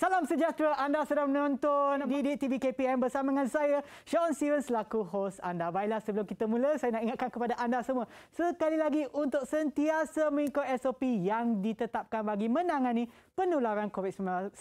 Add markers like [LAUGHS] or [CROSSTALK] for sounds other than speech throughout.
Salam sejahtera anda sedang menonton di TV KPM bersama dengan saya Sean Stevens laku host anda. Baiklah sebelum kita mula saya nak ingatkan kepada anda semua sekali lagi untuk sentiasa mengikut SOP yang ditetapkan bagi menangani penularan COVID-19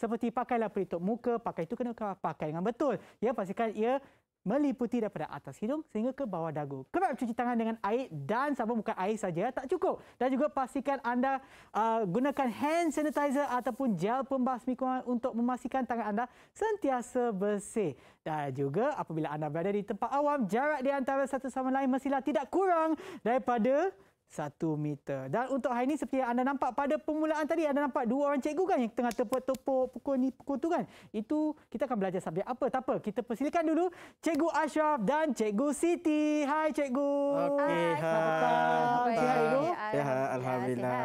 seperti pakailah pelitup muka, pakai itu kena pakai dengan betul. Ya pastikan ia meliputi daripada atas hidung sehingga ke bawah dagu. Kerap cuci tangan dengan air dan sabun bukan air saja tak cukup. Dan juga pastikan anda uh, gunakan hand sanitizer ataupun gel pembasmi kuman untuk memastikan tangan anda sentiasa bersih. Dan juga apabila anda berada di tempat awam, jarak di antara satu sama lain mestilah tidak kurang daripada satu meter. Dan untuk hari ini seperti yang anda nampak pada permulaan tadi, anda nampak dua orang cikgu kan yang tengah tepuk-tepuk pukul ni pukul tu kan. Itu kita akan belajar subjek apa. Tak apa, kita persilakan dulu Cikgu Ashraf dan Cikgu Siti. Hai Cikgu. Okay. hai. Okey, hai. Okay, hai. Alhamdulillah.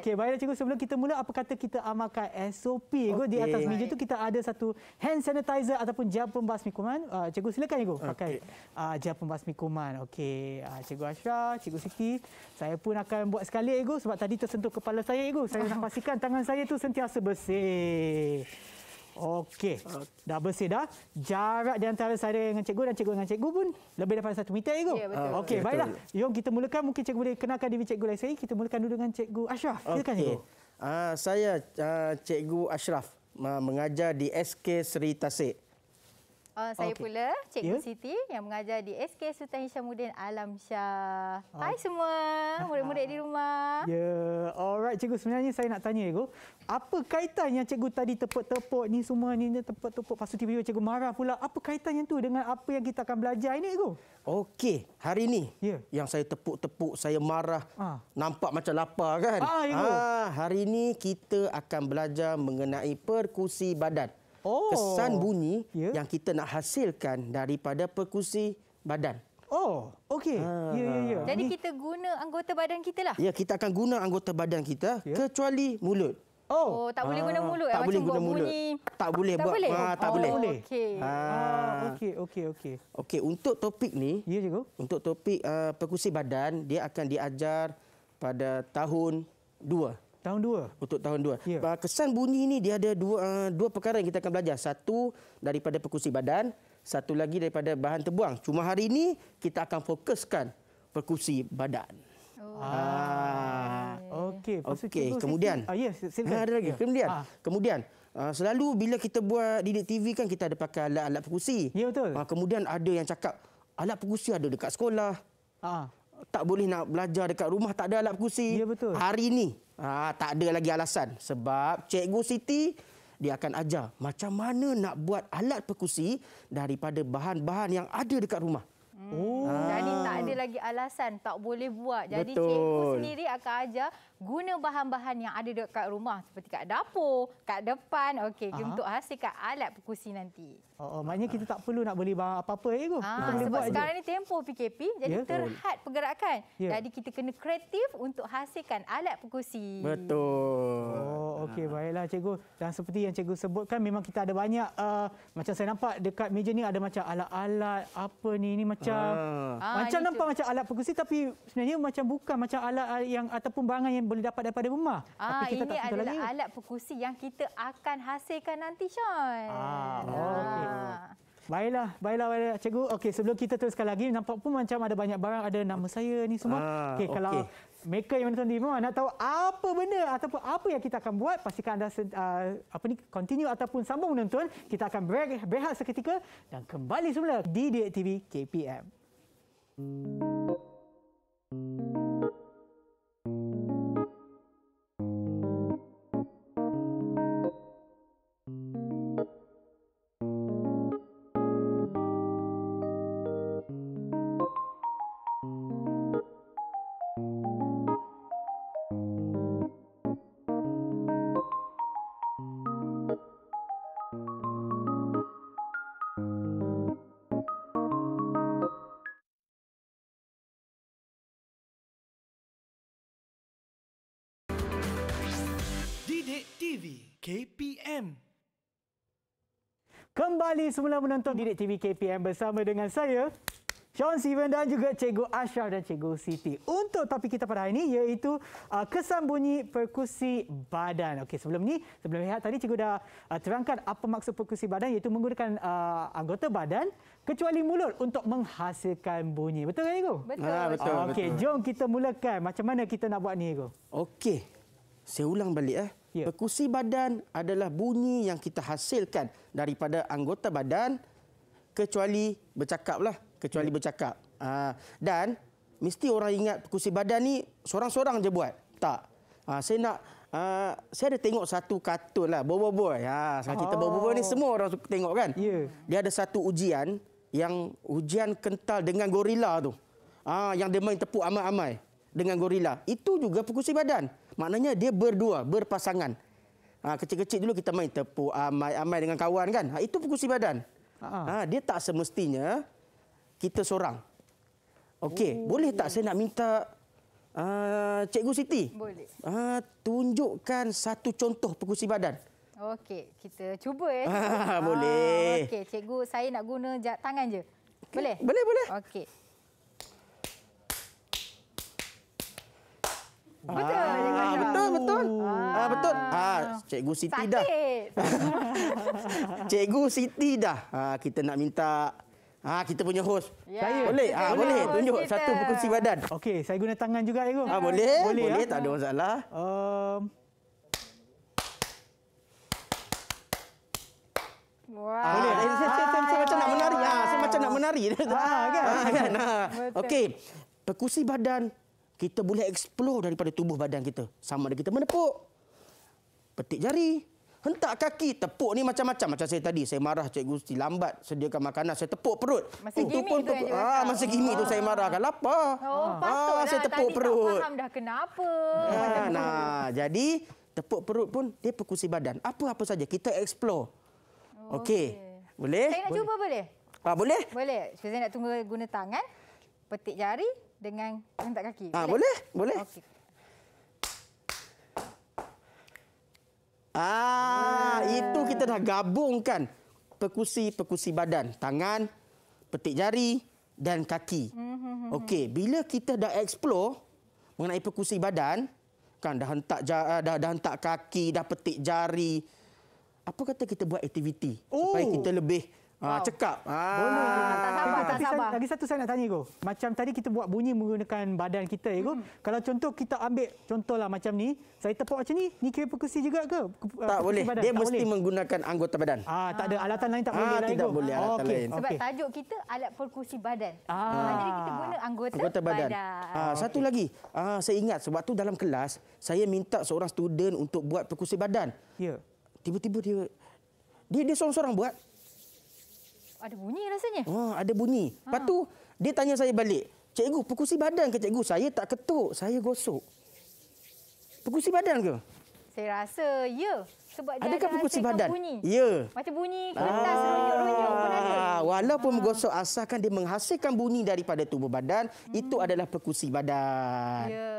Okey, baiklah Cikgu. Sebelum kita mula, apa kata kita amalkan SOP? Okay. di atas meja tu kita ada satu hand sanitizer ataupun gel pembasmi kuman. Uh, cikgu silakan Cikgu okay. pakai uh, gel pembasmi kuman. Okey, uh, Cikgu Ashraf, Cikgu Siti. Saya saya pun akan buat sekali ego sebab tadi tersentuh kepala saya ego. Saya nak [LAUGHS] pastikan tangan saya tu sentiasa bersih. Okey, dah bersih dah. Jarak di antara saya dengan cikgu dan cikgu dengan cikgu pun lebih daripada satu meter, ego. Ya, betul. Okey, baiklah. Yong, kita mulakan. Mungkin cikgu boleh kenalkan diri cikgu lain sekali. Kita mulakan dulu dengan cikgu Ashraf. Silakan, okay. cikgu. Uh, saya uh, cikgu Ashraf uh, mengajar di SK Seri Tasik. Uh, saya okay. pula, Cikgu yeah. Siti yang mengajar di SK Sultan Hishamuddin Alam Shah. Uh. Hai semua, murid-murid di rumah. Ya, yeah. alright Cikgu. Sebenarnya saya nak tanya Cikgu. Apa kaitan yang Cikgu tadi tepuk-tepuk ni semua ni, tepuk-tepuk. Lepas tu tiba-tiba Cikgu marah pula. Apa kaitan yang tu dengan apa yang kita akan belajar ini Cikgu? Okey, hari ini yeah. yang saya tepuk-tepuk, saya marah. Uh. Nampak macam lapar kan? Ah, ha, Hari ini kita akan belajar mengenai perkusi badan oh. kesan bunyi yeah. yang kita nak hasilkan daripada perkusi badan. Oh, okey. Ha. Ya, ya, ya. Jadi kita guna anggota badan kita lah. Ya, kita akan guna anggota badan kita ya. kecuali mulut. Oh, oh tak boleh ha. guna mulut. Eh? Tak boleh guna mulut. Bunyi. Tak boleh tak buat. Boleh. Ha, tak oh, boleh. Okey. Ha. Ah, okey, okey, okey. Okey, untuk topik ni, ya, cikgu. untuk topik uh, perkusi badan, dia akan diajar pada tahun 2. Tahun dua. Untuk tahun dua. Yeah. Ya. Kesan bunyi ini dia ada dua, eh, dua perkara yang kita akan belajar. Satu daripada perkusi badan, satu lagi daripada bahan terbuang. Cuma hari ini kita akan fokuskan perkusi badan. Oh. Ah. ah. Okey. Okey. Kemudian. Ah, ya, [LAUGHS] Ha, ada lagi. Yeah. Kemudian. Ah. Kemudian. Ah, selalu bila kita buat didik TV kan kita ada pakai alat-alat perkusi. Ya, betul. Uh, kemudian ada yang cakap alat perkusi ada dekat sekolah. Ah. Tak boleh nak belajar dekat rumah tak ada alat perkusi. Ya, betul. Hari ini Ha, tak ada lagi alasan. Sebab Cikgu Siti dia akan ajar macam mana nak buat alat perkusi daripada bahan-bahan yang ada dekat rumah. Hmm. Oh. Jadi tak ada lagi alasan tak boleh buat. Jadi Betul. cikgu sendiri akan ajar guna bahan-bahan yang ada dekat rumah seperti kat dapur, kat depan. Okey, untuk hasilkan alat perkusi nanti. Oh, oh maknanya kita tak perlu nak beli bahan apa-apa ya, Guru. Ah, kita boleh buat. Sekarang ni tempo PKP, jadi yeah. terhad pergerakan. Yeah. Jadi kita kena kreatif untuk hasilkan alat perkusi. Betul. Oh, okey, ah. baiklah cikgu. Dan seperti yang cikgu sebutkan memang kita ada banyak uh, macam saya nampak dekat meja ni ada macam alat-alat apa ni? Ini macam macam ah. ah macam nampak macam alat perkusi tapi sebenarnya macam bukan macam alat ah, yang ataupun barangan yang boleh dapat daripada rumah. Ah, tapi kita ini tak adalah lagi. alat perkusi yang kita akan hasilkan nanti Sean. Ah, okay. ah. Baiklah, baiklah, baiklah, cikgu. Okey, sebelum kita teruskan lagi, nampak pun macam ada banyak barang, ada nama saya ni semua. Ah, Okey, okay. kalau mereka yang menonton di rumah nak tahu apa benda ataupun apa yang kita akan buat pastikan anda uh, apa ni continue ataupun sambung menonton kita akan break berehat seketika dan kembali semula di DTV KPM. KPM. Kembali semula menonton Didik TV KPM bersama dengan saya, Sean Steven dan juga Cikgu Ashraf dan Cikgu Siti. Untuk topik kita pada hari ini iaitu uh, kesan bunyi perkusi badan. Okey, sebelum ni, sebelum lihat tadi cikgu dah uh, terangkan apa maksud perkusi badan iaitu menggunakan uh, anggota badan kecuali mulut untuk menghasilkan bunyi. Betul kan, cikgu? Betul. Ha, betul. Okey, jom kita mulakan. Macam mana kita nak buat ni, cikgu? Okey. Saya ulang balik eh. Yeah. Perkusi badan adalah bunyi yang kita hasilkan daripada anggota badan kecuali bercakaplah, kecuali yeah. bercakap. Uh, dan mesti orang ingat perkusi badan ni seorang-seorang je buat. Tak. Uh, saya nak uh, saya ada tengok satu kartun lah Bobo Boy. Ha, oh. kita Bobo Boy ni semua orang suka tengok kan? Yeah. Dia ada satu ujian yang ujian kental dengan gorila tu. Ah yang dia main tepuk amai-amai dengan gorila. Itu juga perkusi badan. Maknanya dia berdua, berpasangan. Ha, kecil-kecil dulu kita main tepu, amai, ah, amai ah, dengan kawan kan. Ha, itu perkusi badan. Ha, dia tak semestinya kita seorang. Okey, oh. boleh tak saya nak minta uh, Cikgu Siti? Boleh. Uh, tunjukkan satu contoh perkusi badan. Okey, kita cuba ya. Ah, boleh. Ah, Okey, cikgu saya nak guna jak tangan je. Boleh? Boleh, boleh. Okey. Ah betul. Ha, [LAUGHS] Cikgu Siti dah. Cikgu Siti dah. Ha, kita nak minta Ha, kita punya host. Ya. Saya. Boleh. Ha, boleh. Tunjuk kita. satu perkongsi badan. Okey, saya guna tangan juga, Cikgu. Ha, boleh. Boleh, boleh ya. tak ada masalah. Um. Wow. Boleh. Ah, saya, eh, saya, saya, saya macam nak menari. Ha, saya macam nak menari. Ha, kan? Ha, kan? Ha. Okey. Perkusi badan, kita boleh explore daripada tubuh badan kita. Sama ada kita menepuk, petik jari. Hentak kaki, tepuk ni macam-macam. Macam saya tadi, saya marah Cik Gusti. Lambat sediakan makanan, saya tepuk perut. Masa oh, gini tu yang tepuk. Ah, Masa gini tu saya marah. Kan lapar. Oh, ah, patutlah. Saya tepuk perut. faham dah kenapa. Nah, nah, jadi tepuk perut pun dia perkusi badan. Apa-apa saja, kita explore. Oh, okey. Boleh? Saya nak cuba boleh? Ah, boleh? Boleh. Saya nak tunggu guna tangan, petik jari dengan hentak kaki. Ah, boleh? Boleh. Okey. Ah, hmm. itu kita dah gabungkan perkusi-perkusi badan, tangan, petik jari dan kaki. Mm-hmm. Okey, bila kita dah explore mengenai perkusi badan, kan dah hentak ah, dah dah hentak kaki, dah petik jari. Apa kata kita buat aktiviti oh. supaya kita lebih Ah, wow. cekap. Ah. Bonus. Ah, tak sabar, tak sabar. Lagi satu saya nak tanya, Go. Macam tadi kita buat bunyi menggunakan badan kita, ya, Go. Hmm. Kalau contoh kita ambil, contohlah macam ni. Saya tepuk macam ni, ni kira perkusi juga ke? Eh, tak boleh. Badan. Dia tak mesti boleh. menggunakan anggota badan. Ah, tak ada ah. alatan lain tak ah, boleh, lah, tidak boleh alatan okay. lain. Sebab okay. tajuk kita, alat perkusi badan. Ah. Ah. Jadi kita guna anggota, anggota badan. badan. Ah, satu okay. lagi, ah, saya ingat sebab tu dalam kelas, saya minta seorang student untuk buat perkusi badan. Ya. Yeah. Tiba-tiba dia... Dia, dia seorang-seorang buat ada bunyi rasanya. Oh, ada bunyi. Ha. Lepas ah. tu dia tanya saya balik. Cikgu, pukusi badan ke cikgu? Saya tak ketuk, saya gosok. Pukusi badan ke? Saya rasa ya. Sebab dia Adakah ada perkusi badan? Bunyi. Ya. Macam bunyi ah. kertas ah. runyuk-runyuk pun ada. Walaupun menggosok ah. asalkan dia menghasilkan bunyi daripada tubuh badan, hmm. itu adalah pukusi badan. Ya.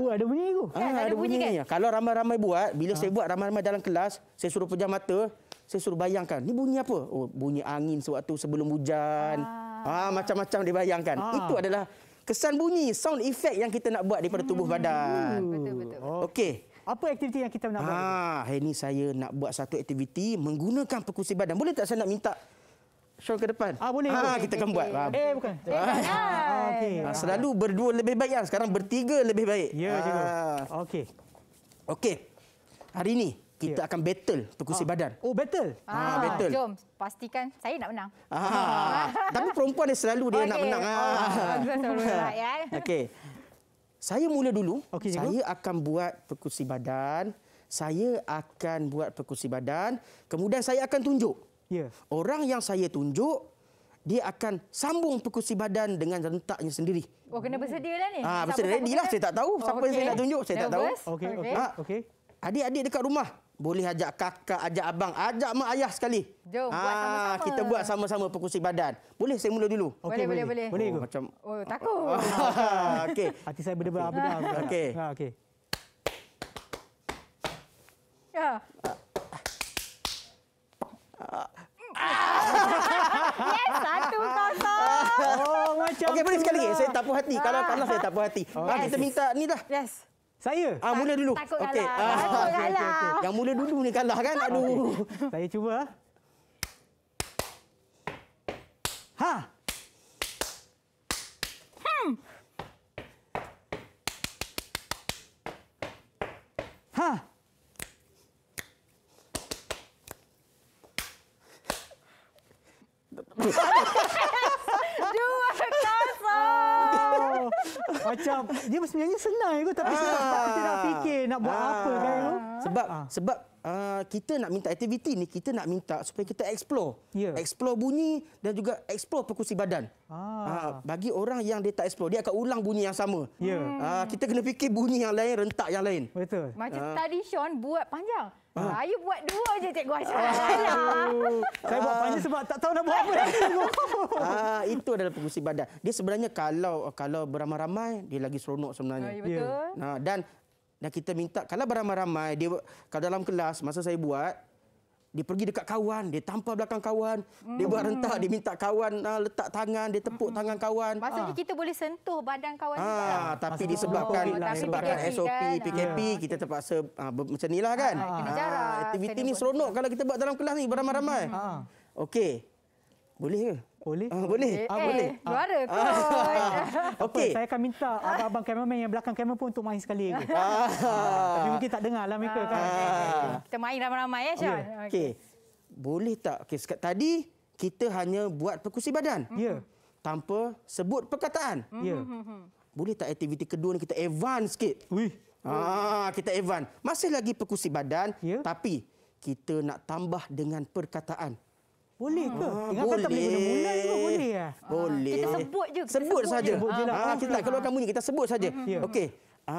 Oh, ada bunyi itu? ah, ada, ada bunyi, bunyi kan? Kalau ramai-ramai buat, bila ah. saya buat ramai-ramai dalam kelas, saya suruh pejam mata, saya suruh bayangkan ni bunyi apa oh bunyi angin sewaktu sebelum hujan ah, ah macam-macam dibayangkan ah. itu adalah kesan bunyi sound effect yang kita nak buat daripada tubuh hmm. badan hmm. betul betul, betul. okey apa aktiviti yang kita nak ah, buat? Hari ini saya nak buat satu aktiviti menggunakan perkusi badan. Boleh tak saya nak minta show ke depan? Ah, boleh. Ah, kita akan eh, buat. Eh, bukan. Eh, ah, okay. Ah, selalu berdua lebih baik. Lah. Sekarang bertiga lebih baik. Ya, ah. cikgu. Okey. Okey. Hari ini, kita yeah. akan battle perkusi oh. Ah. badan. Oh battle. Ah, ah battle. Jom pastikan saya nak menang. Ah. [LAUGHS] Tapi perempuan dia selalu dia okay. nak menang. Okey. Oh, ah. [LAUGHS] Okey. Saya mula dulu. Okay, saya cikgu. akan buat perkusi badan. Saya akan buat perkusi badan. Kemudian saya akan tunjuk. Yeah. Orang yang saya tunjuk dia akan sambung perkusi badan dengan rentaknya sendiri. Oh kena bersedia dah ni. Ah ha, bersedia ready lah saya tak tahu oh, siapa okay. yang saya nak tunjuk saya Nervous. tak tahu. Okey okey. Ha, ah. okay. Adik-adik dekat rumah, boleh ajak kakak, ajak abang, ajak mak ayah sekali. Jom buat ah, sama-sama. Ah, kita buat sama-sama perkusi badan. Boleh saya mula dulu? Okay, boleh, boleh, boleh. Boleh. Oh, macam Oh, takut. [LAUGHS] Okey. Hati saya berdebar-debar. [LAUGHS] Okey. Ha, okey. Ya. Okay. Yes, satu kosong. Oh, okey, boleh sekali lagi. Lah. Saya tak puas hati. Kalau tanah saya tak puas hati. Oh, ah, yes. Kita minta ni dah. Yes. Saya. Ah mula dulu. Takut okay. kalah. Ah, takut okay, kalah. Okay, okay. Yang mula dulu ni kalah kan? Aduh. Okay. Saya cuba. Ah. Ha. Hmm. Ha. Ha. [LAUGHS] macam dia sebenarnya senang juga tapi ah. sebab tak fikir nak buat ah. apa kan. Sebab ah. sebab uh, kita nak minta aktiviti ni kita nak minta supaya kita explore yeah. explore bunyi dan juga explore perkusi badan ah. uh, bagi orang yang dia tak explore dia akan ulang bunyi yang sama yeah. Ya. uh, kita kena fikir bunyi yang lain rentak yang lain betul macam uh, tadi Sean buat panjang saya ha. buat dua je cikgu Aisyah. Saya buat panjang sebab tak tahu nak buat apa. [LAUGHS] ah, itu adalah pengusi badan. Dia sebenarnya kalau kalau beramai-ramai dia lagi seronok sebenarnya. Ya, betul. Nah, dan dan kita minta kalau beramai-ramai dia kalau dalam kelas masa saya buat dia pergi dekat kawan, dia tampar belakang kawan, mm. dia buat hmm. rentak, dia minta kawan ah, letak tangan, dia tepuk mm. tangan kawan. Maksudnya ah. kita boleh sentuh badan kawan ah, juga. Ah, tapi disebabkan oh, disebabkan PKP SOP kan? PKP ah. kita terpaksa ah, ber- macam nilah kan. Ah, ah, aktiviti ni seronok kalau kita buat dalam kelas ni beramai-ramai. Mm. Ah. Okey. Boleh ke? boleh. Ah, boleh. Ah, boleh. Eh, juara ah. Eh, ah. [LAUGHS] Okey. Saya akan minta abang-abang kameraman yang belakang kamera pun untuk main sekali. [LAUGHS] Ah. Ah. Tapi mungkin tak dengar lah mereka kan. ah. kan. Ah, okay. Kita main ramai-ramai ya, Syah. Okey. Okay. Boleh tak? Okey, tadi kita hanya buat perkusi badan. Hmm. Ya. Yeah. Tanpa sebut perkataan. Hmm. Ya. Yeah. Hmm, boleh tak aktiviti kedua ni kita advance sikit? Wih. Ah, kita advance. Masih lagi perkusi badan. Yeah. Tapi kita nak tambah dengan perkataan. Boleh ke? Ah, Ingat kata boleh guna mula juga boleh ya? Boleh. Eh? Ah, kita sebut je. Kita sebut saja. Ha, ha, kita tak keluarkan bunyi, kita sebut saja. Ya. Okey. Ha,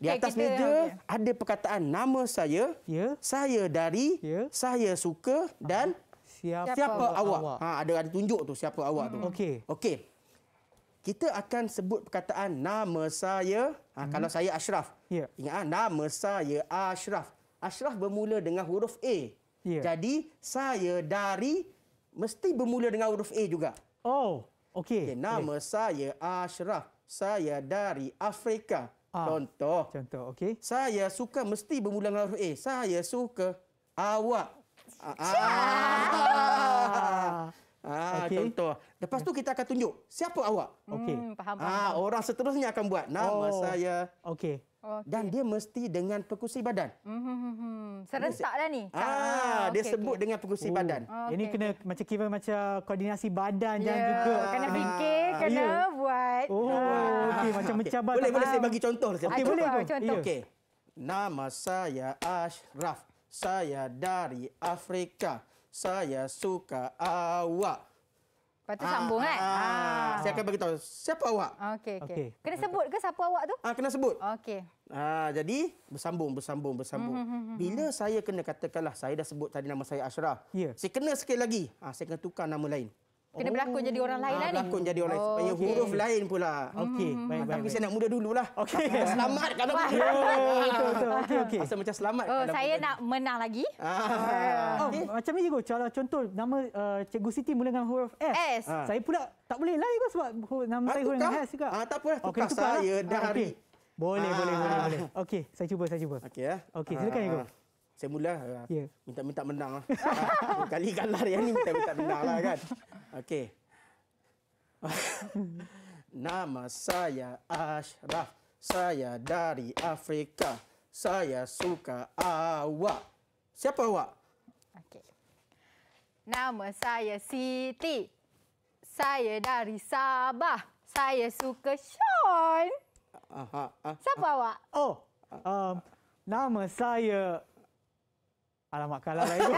di eh, atas okay, meja okay. ada perkataan nama saya, ya. saya dari, ya. saya suka dan siapa, siapa awak. awak. Ha, ada, ada tunjuk tu siapa awak hmm. tu. Okey. Okey. Kita akan sebut perkataan nama saya. Ha, hmm. Kalau saya Ashraf. Ya. Ingat, ha, nama saya Ashraf. Ashraf bermula dengan huruf A. Yeah. Jadi saya dari mesti bermula dengan huruf A juga. Oh, okey. Okay, nama okay. saya Ashraf. Saya dari Afrika. Ah, contoh. Contoh, okey. Saya suka mesti bermula dengan huruf A. Saya suka awak. Ah. Ah, ah okay. contoh. Lepas tu kita akan tunjuk siapa awak. Okey. Hmm, Ah, orang seterusnya akan buat nama oh. saya. Okey. Okay. Dan dia mesti dengan perkusi badan. Mm-hmm. Hmm, hmm, Serentaklah ni. Ah, dia ah, okay, sebut okay. dengan perkusi oh. badan. Okay. Ah, ini kena macam kira macam koordinasi badan yeah. jangan juga. Kena fikir, ah. kena yeah. buat. Oh, ah. okay. macam mencabar. Boleh, boleh saya bagi contoh. Okay, okay, boleh, boleh. Contoh. Okay. Nama saya Ashraf. Saya dari Afrika. Saya suka awak. Lepas tu ah, sambung kan? Ah, ah. Saya akan beritahu siapa awak. Okey, okey. Okay. Kena sebut ke siapa awak tu? Ah, kena sebut. Okey. Ah, jadi bersambung, bersambung, bersambung. Mm -hmm. Bila saya kena katakanlah saya dah sebut tadi nama saya Ashraf. Yeah. Saya kena sekali lagi. Ah, saya kena tukar nama lain. Kena berlakon jadi orang lain ha, lah ni. Berlakon jadi orang lain. Oh, huruf okay. lain pula. Okey. Hmm. Tapi saya nak muda dulu lah. Okey. [LAUGHS] selamat kalau boleh. Yeah. Okey, okey. Rasa macam selamat. Oh, saya nak menang lagi. Ah. ah. Oh, okay. Macam ni juga. Contoh contoh, nama uh, Cikgu Siti mula dengan huruf S. S. Ah. Saya pula tak boleh lah juga sebab nama ah, saya huruf S juga. Ah, tak apalah. Oh, tukar, okay, tukar saya lah. dah hari. Okay. Boleh, ah. boleh, boleh, boleh. Okey, saya cuba, saya cuba. Okey, ya. Okey, silakan, Cikgu. Ah, saya mula. Ya. Minta-minta menang. Lah. Kali kalah yang ni minta-minta menang lah kan. [LAUGHS] Okey. [LAUGHS] Nama saya Ashraf. Saya dari Afrika. Saya suka awak. Siapa awak? Okey. Nama saya Siti. Saya dari Sabah. Saya suka Sean. Aha, aha, Siapa aha. awak? Oh, um, nama saya Alamak, kalah lah itu.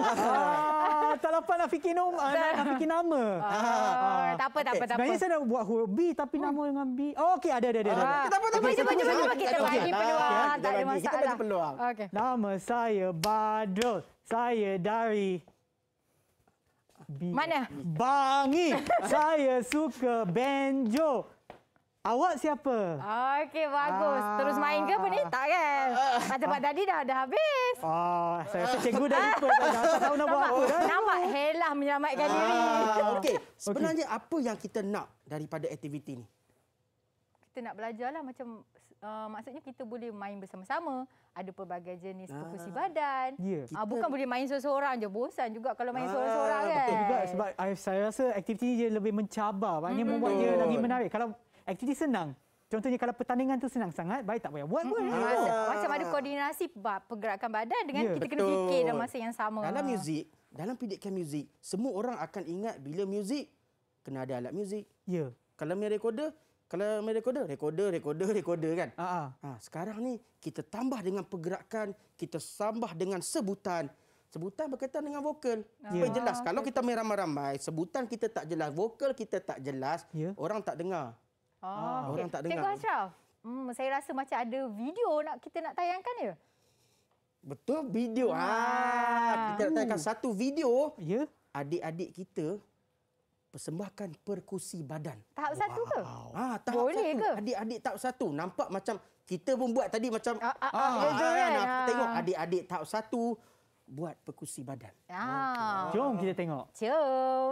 Ah, tak dapat nak fikir nama. Ah, nak, nak nama. Ah, ah, tak apa, tak apa. Okay. Sebenarnya saya nak buat huruf B tapi hmm. nama dengan B. Oh, okey, ada, ada, ada. Ah. Okay, tak apa, tak apa. Kita bagi peluang. tak ada masalah. Nama saya Badrul. Saya dari... Mana? Bangi. saya suka banjo. Awak siapa? Okey, bagus. Ah. Terus main ke apa ni? Tak kan? Ah. Macam ah. tadi dah, dah habis. Oh, saya rasa cikgu dah ah. ikut. Ah. Dah tak tahu nak buat apa. Dah. Nampak helah menyelamatkan ah. diri. Okey, sebenarnya okay. apa yang kita nak daripada aktiviti ni? Kita nak belajar lah macam Uh, maksudnya kita boleh main bersama-sama ada pelbagai jenis perkusi badan yeah. Ya. kita... uh, bukan boleh main seorang-seorang je bosan juga kalau main ah, seorang-seorang kan betul juga sebab saya rasa aktiviti ni dia lebih mencabar maknanya mm-hmm. membuat dia lagi menarik kalau actually senang. Contohnya kalau pertandingan tu senang sangat, baik tak payah buat pun. Hmm. Ya. Macam ada ah. koordinasi pergerakan badan dengan ya. kita Betul. kena fikir dalam masa yang sama. Dalam muzik, dalam pendidikan muzik, semua orang akan ingat bila muzik, kena ada alat muzik. Ya. Kalau main recorder, kalau main recorder, recorder, recorder, recorder kan. Ha, ha. Sekarang ni kita tambah dengan pergerakan, kita tambah dengan sebutan. Sebutan berkaitan dengan vokal. Ya. Jelas, kalau kita main ramai-ramai, sebutan kita tak jelas, vokal kita tak jelas, ya. orang tak dengar. Oh, Orang okay. tak dengar. Cikgu Ashraf, hmm, saya rasa macam ada video nak kita nak tayangkan ya? Betul, video. Ha, kita nak tayangkan satu video. Ya. Adik-adik kita persembahkan perkusi badan. Tahap wow. satu ke? Ha, tahap Boleh satu. ke? Adik-adik tahap satu. Nampak macam kita pun buat tadi macam... Ah, ah, ah, ah, ah, kan? Aku tengok adik-adik tahap satu buat perkusi badan. Ah. Okay. Jom kita tengok. Jom. Jom.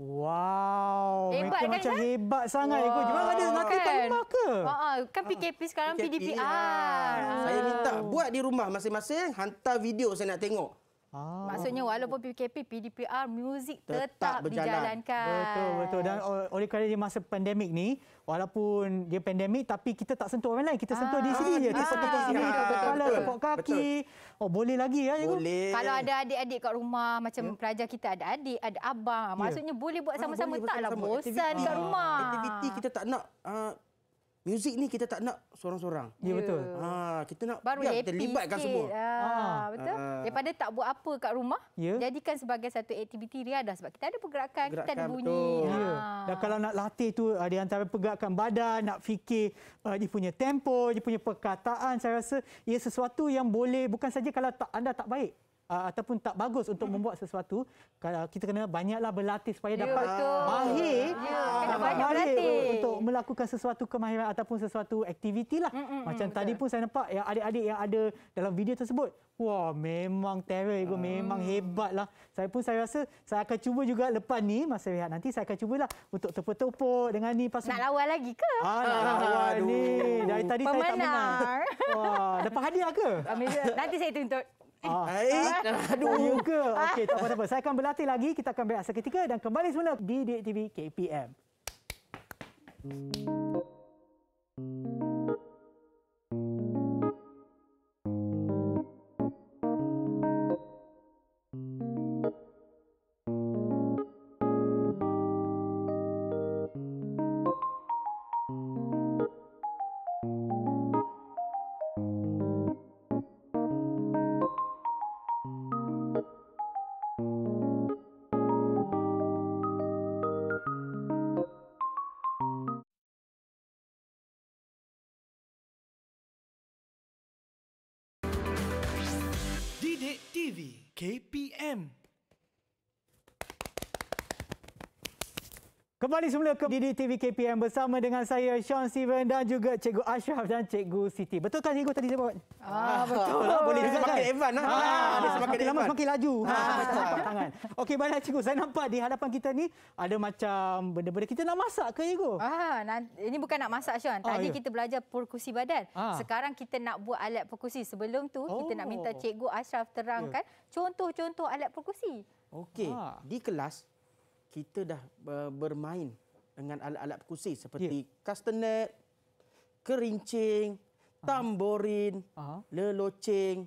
Wow, hebat mereka kan, macam kan? hebat sangat. Wow. Cuma ada nanti kan? tak rumah ke? Uh, kan PKP ah, sekarang PDPR. Yeah. Saya minta ah. buat di rumah masing-masing, hantar video saya nak tengok maksudnya oh. walaupun PKP PDPR muzik tetap, tetap dijalankan betul betul dan oleh kerana di masa pandemik ni walaupun dia pandemik tapi kita tak sentuh orang lain kita ah, sentuh di sini ah, je di sini ah, sini kepala tepuk kaki betul. oh boleh lagi ya boleh. kalau ada adik-adik kat rumah macam yeah. Hmm. pelajar kita ada adik ada abang yeah. maksudnya boleh buat ah, sama-sama ah, taklah sama. bosan aktiviti. kat rumah aktiviti kita tak nak uh, muzik ni kita tak nak seorang-seorang ya betul ha Ah, kita nak Baru ya, terlibatkan sikit. semua. Ah, ah, betul. Ah. Daripada tak buat apa kat rumah, yeah. jadikan sebagai satu aktiviti ria sebab kita ada pergerakan, pergerakan kita ada bunyi. Ha. Ya. Yeah. Dan kalau nak latih tu ah, di antara pergerakan badan, nak fikir uh, dia punya tempo, dia punya perkataan, saya rasa ia sesuatu yang boleh bukan saja kalau tak, anda tak baik uh, ataupun tak bagus untuk hmm. membuat sesuatu kalau kita kena banyaklah berlatih supaya yeah, dapat betul. mahir yeah, uh, kena mahir berlatih untuk melakukan sesuatu kemahiran ataupun sesuatu aktiviti lah mm, mm, macam mm, tadi pun saya nampak yang adik-adik yang ada dalam video tersebut wah memang terrible mm. Ah. memang hebat lah saya pun saya rasa saya akan cuba juga lepas ni masa rehat nanti saya akan cubalah untuk tepuk-tepuk dengan ni pasal nak lawan lagi ke ah, nak lawan ni dari tadi Pemenar. saya tak menang wah dapat hadiah ke nanti saya tuntut Ah. ah. ah. Aduh. Ya ke? Okey, tak apa-apa. Saya akan berlatih lagi. Kita akan berehat seketika dan kembali semula di DTV KPM. Hmm. KPM Kembali semula ke DDTV KPM bersama dengan saya Sean Steven dan juga Cikgu Ashraf dan Cikgu Siti. Betul kan Cikgu tadi sebut? Ah, ah betul. Ah, boleh juga kan? Evan lah. Ah, ah, semakin lama semakin laju. Ah, ah, ah. tangan. Okey, baiklah Cikgu. Saya nampak di hadapan kita ni ada macam benda-benda. Kita nak masak ke Cikgu? Ah, ini bukan nak masak Sean. Oh, tadi ah, ya. yeah. kita belajar perkusi badan. Ah. Sekarang kita nak buat alat perkusi. Sebelum tu oh. kita nak minta oh. Cikgu Ashraf terangkan ya. contoh-contoh yeah. alat perkusi. Okey, ah. di kelas kita dah uh, bermain dengan alat-alat perkusi seperti yeah. castanet, kerincing, tamborin, uh-huh. leloceng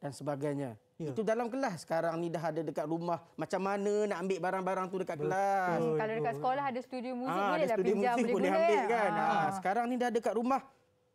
dan sebagainya. Yeah. Itu dalam kelas sekarang ni dah ada dekat rumah. Macam mana nak ambil barang-barang tu dekat kelas? Betul. Kalau dekat sekolah ada studio muzik ha, boleh lah pinjam, boleh, boleh ambil kan. Ha. Ha. Sekarang ni dah dekat rumah.